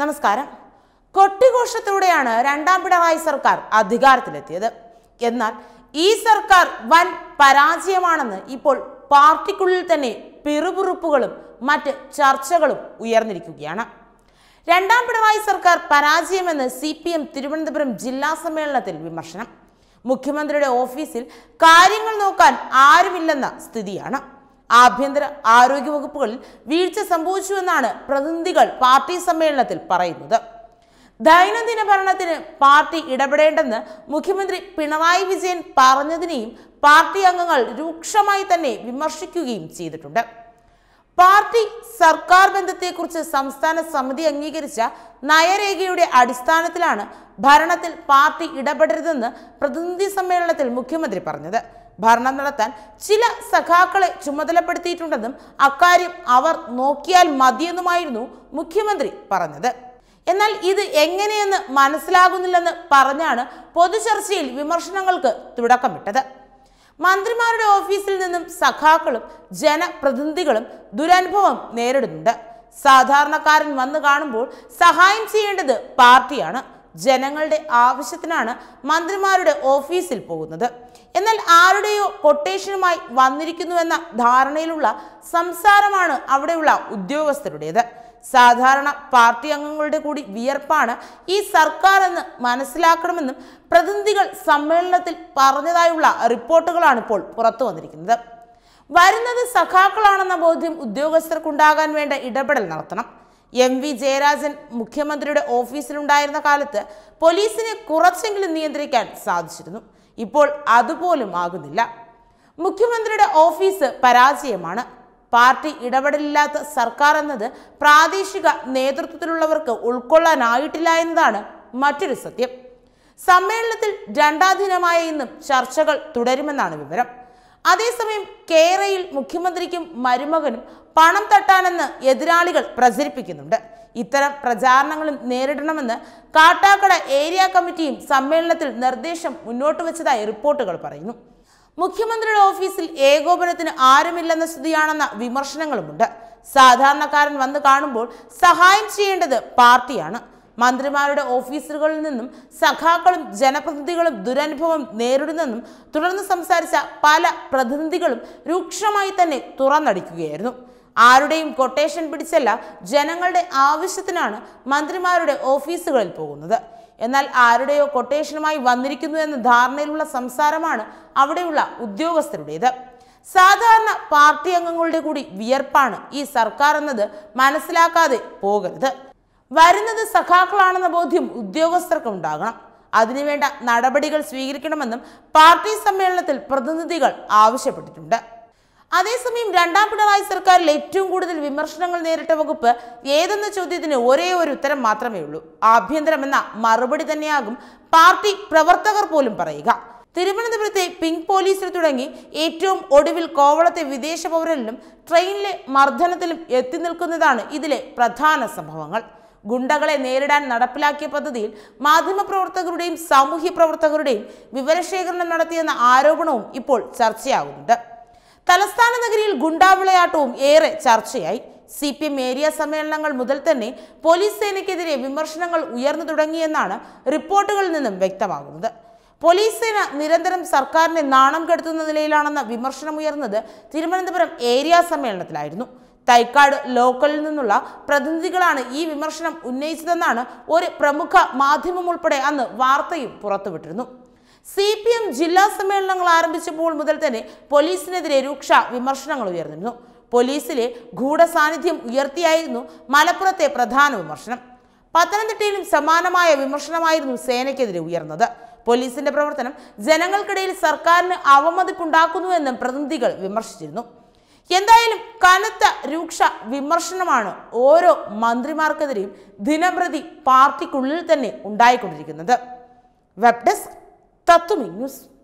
നമസ്കാരം കൊട്ടിഘോഷത്തിലൂടെയാണ് രണ്ടാം പിണറായി സർക്കാർ അധികാരത്തിലെത്തിയത് എന്നാൽ ഈ സർക്കാർ വൻ പരാജയമാണെന്ന് ഇപ്പോൾ പാർട്ടിക്കുള്ളിൽ തന്നെ പിറുപിറുപ്പുകളും മറ്റ് ചർച്ചകളും ഉയർന്നിരിക്കുകയാണ് രണ്ടാം പിണറായി സർക്കാർ പരാജയമെന്ന് സി പി എം തിരുവനന്തപുരം ജില്ലാ സമ്മേളനത്തിൽ വിമർശനം മുഖ്യമന്ത്രിയുടെ ഓഫീസിൽ കാര്യങ്ങൾ നോക്കാൻ ആരുമില്ലെന്ന സ്ഥിതിയാണ് ആഭ്യന്തര ആരോഗ്യ വകുപ്പുകളിൽ വീഴ്ച സംഭവിച്ചുവെന്നാണ് പ്രതിനിധികൾ പാർട്ടി സമ്മേളനത്തിൽ പറയുന്നത് ദൈനംദിന ഭരണത്തിന് പാർട്ടി ഇടപെടേണ്ടെന്ന് മുഖ്യമന്ത്രി പിണറായി വിജയൻ പറഞ്ഞതിനെയും പാർട്ടി അംഗങ്ങൾ രൂക്ഷമായി തന്നെ വിമർശിക്കുകയും ചെയ്തിട്ടുണ്ട് പാർട്ടി സർക്കാർ ബന്ധത്തെക്കുറിച്ച് സംസ്ഥാന സമിതി അംഗീകരിച്ച നയരേഖയുടെ അടിസ്ഥാനത്തിലാണ് ഭരണത്തിൽ പാർട്ടി ഇടപെടരുതെന്ന് പ്രതിനിധി സമ്മേളനത്തിൽ മുഖ്യമന്ത്രി പറഞ്ഞത് ഭരണം നടത്താൻ ചില സഖാക്കളെ ചുമതലപ്പെടുത്തിയിട്ടുണ്ടെന്നും അക്കാര്യം അവർ നോക്കിയാൽ മതിയെന്നുമായിരുന്നു മുഖ്യമന്ത്രി പറഞ്ഞത് എന്നാൽ ഇത് എങ്ങനെയെന്ന് മനസ്സിലാകുന്നില്ലെന്ന് പറഞ്ഞാണ് പൊതുചർച്ചയിൽ വിമർശനങ്ങൾക്ക് തുടക്കമിട്ടത് മന്ത്രിമാരുടെ ഓഫീസിൽ നിന്നും സഖാക്കളും ജനപ്രതിനിധികളും ദുരനുഭവം നേരിടുന്നുണ്ട് സാധാരണക്കാരൻ വന്നു കാണുമ്പോൾ സഹായം ചെയ്യേണ്ടത് പാർട്ടിയാണ് ജനങ്ങളുടെ ആവശ്യത്തിനാണ് മന്ത്രിമാരുടെ ഓഫീസിൽ പോകുന്നത് എന്നാൽ ആരുടെയോ കൊട്ടേഷനുമായി വന്നിരിക്കുന്നുവെന്ന ധാരണയിലുള്ള സംസാരമാണ് അവിടെയുള്ള ഉദ്യോഗസ്ഥരുടേത് സാധാരണ പാർട്ടി അംഗങ്ങളുടെ കൂടി വിയർപ്പാണ് ഈ സർക്കാർ എന്ന് മനസ്സിലാക്കണമെന്നും പ്രതിനിധികൾ സമ്മേളനത്തിൽ പറഞ്ഞതായുള്ള റിപ്പോർട്ടുകളാണ് ഇപ്പോൾ പുറത്തു വന്നിരിക്കുന്നത് വരുന്നത് സഖാക്കളാണെന്ന ബോധ്യം ഉദ്യോഗസ്ഥർക്കുണ്ടാകാൻ വേണ്ട ഇടപെടൽ നടത്തണം എം വി ജയരാജൻ മുഖ്യമന്ത്രിയുടെ ഓഫീസിലുണ്ടായിരുന്ന കാലത്ത് പോലീസിനെ കുറച്ചെങ്കിലും നിയന്ത്രിക്കാൻ സാധിച്ചിരുന്നു ഇപ്പോൾ അതുപോലും ആകുന്നില്ല മുഖ്യമന്ത്രിയുടെ ഓഫീസ് പരാജയമാണ് പാർട്ടി ഇടപെടലില്ലാത്ത സർക്കാർ എന്നത് പ്രാദേശിക നേതൃത്വത്തിലുള്ളവർക്ക് ഉൾക്കൊള്ളാനായിട്ടില്ല എന്നതാണ് മറ്റൊരു സത്യം സമ്മേളനത്തിൽ രണ്ടാം ദിനമായ ഇന്നും ചർച്ചകൾ തുടരുമെന്നാണ് വിവരം അതേസമയം കേരയിൽ മുഖ്യമന്ത്രിക്കും മരുമകനും പണം തട്ടാനെന്ന് എതിരാളികൾ പ്രചരിപ്പിക്കുന്നുണ്ട് ഇത്തരം പ്രചാരണങ്ങളും നേരിടണമെന്ന് കാട്ടാക്കട ഏരിയ കമ്മിറ്റിയും സമ്മേളനത്തിൽ നിർദ്ദേശം മുന്നോട്ട് വെച്ചതായി റിപ്പോർട്ടുകൾ പറയുന്നു മുഖ്യമന്ത്രിയുടെ ഓഫീസിൽ ഏകോപനത്തിന് ആരുമില്ലെന്ന സ്ഥിതിയാണെന്ന വിമർശനങ്ങളുമുണ്ട് സാധാരണക്കാരൻ വന്ന് കാണുമ്പോൾ സഹായം ചെയ്യേണ്ടത് പാർട്ടിയാണ് മന്ത്രിമാരുടെ ഓഫീസറുകളിൽ നിന്നും സഖാക്കളും ജനപ്രതിനിധികളും ദുരനുഭവം നേരിടുന്നെന്നും തുടർന്ന് സംസാരിച്ച പല പ്രതിനിധികളും രൂക്ഷമായി തന്നെ തുറന്നടിക്കുകയായിരുന്നു ആരുടെയും കൊട്ടേഷൻ പിടിച്ചല്ല ജനങ്ങളുടെ ആവശ്യത്തിനാണ് മന്ത്രിമാരുടെ ഓഫീസുകളിൽ പോകുന്നത് എന്നാൽ ആരുടെയോ കൊട്ടേഷനുമായി വന്നിരിക്കുന്നു എന്ന ധാരണയിലുള്ള സംസാരമാണ് അവിടെയുള്ള ഉദ്യോഗസ്ഥരുടേത് സാധാരണ പാർട്ടി അംഗങ്ങളുടെ കൂടി വിയർപ്പാണ് ഈ സർക്കാർ എന്നത് മനസ്സിലാക്കാതെ പോകരുത് വരുന്നത് സഖാക്കളാണെന്ന ബോധ്യം ഉദ്യോഗസ്ഥർക്ക് ഉണ്ടാകണം അതിനുവേണ്ട നടപടികൾ സ്വീകരിക്കണമെന്നും പാർട്ടി സമ്മേളനത്തിൽ പ്രതിനിധികൾ ആവശ്യപ്പെട്ടിട്ടുണ്ട് അതേസമയം രണ്ടാം പിണറായി സർക്കാരിൽ ഏറ്റവും കൂടുതൽ വിമർശനങ്ങൾ നേരിട്ട വകുപ്പ് ഏതെന്ന ചോദ്യത്തിന് ഒരേ ഒരു ഉത്തരം മാത്രമേ ഉള്ളൂ ആഭ്യന്തരമെന്ന മറുപടി തന്നെയാകും പാർട്ടി പ്രവർത്തകർ പോലും പറയുക തിരുവനന്തപുരത്തെ പിങ്ക് പോലീസിൽ തുടങ്ങി ഏറ്റവും ഒടുവിൽ കോവളത്തെ വിദേശ പൗരനിലും ട്രെയിനിലെ മർദ്ദനത്തിലും എത്തി നിൽക്കുന്നതാണ് ഇതിലെ പ്രധാന സംഭവങ്ങൾ ഗുണ്ടകളെ നേരിടാൻ നടപ്പിലാക്കിയ പദ്ധതിയിൽ മാധ്യമപ്രവർത്തകരുടെയും സാമൂഹ്യ പ്രവർത്തകരുടെയും വിവരശേഖരണം നടത്തിയെന്ന ആരോപണവും ഇപ്പോൾ ചർച്ചയാകുന്നുണ്ട് തലസ്ഥാന നഗരിയിൽ ഗുണ്ടാവിളയാട്ടവും ഏറെ ചർച്ചയായി സി പി എം ഏരിയ സമ്മേളനങ്ങൾ മുതൽ തന്നെ പോലീസ് സേനയ്ക്കെതിരെ വിമർശനങ്ങൾ ഉയർന്നു തുടങ്ങിയെന്നാണ് റിപ്പോർട്ടുകളിൽ നിന്നും വ്യക്തമാകുന്നത് പോലീസ് സേന നിരന്തരം സർക്കാരിനെ നാണം കെടുത്തുന്ന നിലയിലാണെന്ന വിമർശനമുയർന്നത് തിരുവനന്തപുരം ഏരിയ സമ്മേളനത്തിലായിരുന്നു തൈക്കാട് ലോക്കലിൽ നിന്നുള്ള പ്രതിനിധികളാണ് ഈ വിമർശനം ഉന്നയിച്ചതെന്നാണ് ഒരു പ്രമുഖ മാധ്യമം ഉൾപ്പെടെ അന്ന് വാർത്തയും പുറത്തുവിട്ടിരുന്നു സി പി എം ജില്ലാ സമ്മേളനങ്ങൾ ആരംഭിച്ചപ്പോൾ മുതൽ തന്നെ പോലീസിനെതിരെ രൂക്ഷ വിമർശനങ്ങൾ ഉയർന്നിരുന്നു പോലീസിലെ ഗൂഢസാന്നിധ്യം ഉയർത്തിയായിരുന്നു മലപ്പുറത്തെ പ്രധാന വിമർശനം പത്തനംതിട്ടയിലും സമാനമായ വിമർശനമായിരുന്നു സേനയ്ക്കെതിരെ ഉയർന്നത് പോലീസിന്റെ പ്രവർത്തനം ജനങ്ങൾക്കിടയിൽ സർക്കാരിന് അവമതിപ്പുണ്ടാക്കുന്നുവെന്നും പ്രതിനിധികൾ വിമർശിച്ചിരുന്നു എന്തായാലും കനത്ത രൂക്ഷ വിമർശനമാണ് ഓരോ മന്ത്രിമാർക്കെതിരെയും ദിനംപ്രതി പാർട്ടിക്കുള്ളിൽ തന്നെ ഉണ്ടായിക്കൊണ്ടിരിക്കുന്നത് വെബ് ഡെസ്ക് തത്തുമി ന്യൂസ്